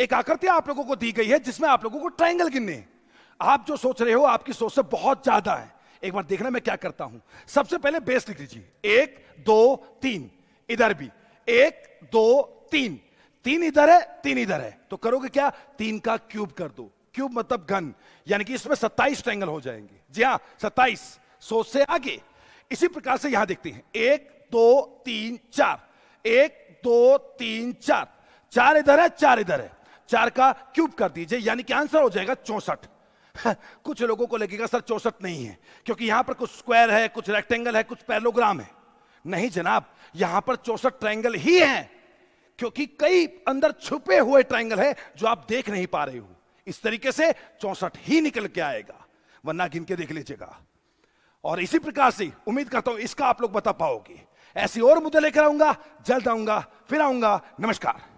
एक आकृति आप लोगों को दी गई है जिसमें आप लोगों को ट्राइंगल गिनने आप जो सोच रहे हो आपकी सोच से बहुत ज्यादा है एक बार देखना मैं क्या करता हूं सबसे पहले बेस लिख लीजिए एक दो तीन इधर भी एक दो तीन तीन इधर है तीन इधर है तो करोगे क्या तीन का क्यूब कर दो क्यूब मतलब घन यानी कि इसमें सत्ताईस ट्रैंगल हो जाएंगे जी हाँ सत्ताईस सो से आगे इसी प्रकार से यहां देखते हैं एक दो तीन चार एक दो तीन चार चार इधर है चार इधर है चार का क्यूब कर दीजिए यानी कि आंसर हो जाएगा चौसठ कुछ लोगों को लगेगा सर चौसठ नहीं है क्योंकि यहां पर कुछ स्क्वायर है कुछ रेक्टेंगल है कुछ पैलोग्राम है नहीं जनाब यहां पर चौसठ ट्राइंगल ही है क्योंकि कई अंदर छुपे हुए ट्राइंगल है जो आप देख नहीं पा रहे हो इस तरीके से चौसठ ही निकल के आएगा वरना गिन के देख लीजिएगा और इसी प्रकार से उम्मीद करता हूं इसका आप लोग बता पाओगे ऐसी और मुद्दे लेकर आऊंगा जल्द आऊंगा फिर आऊंगा नमस्कार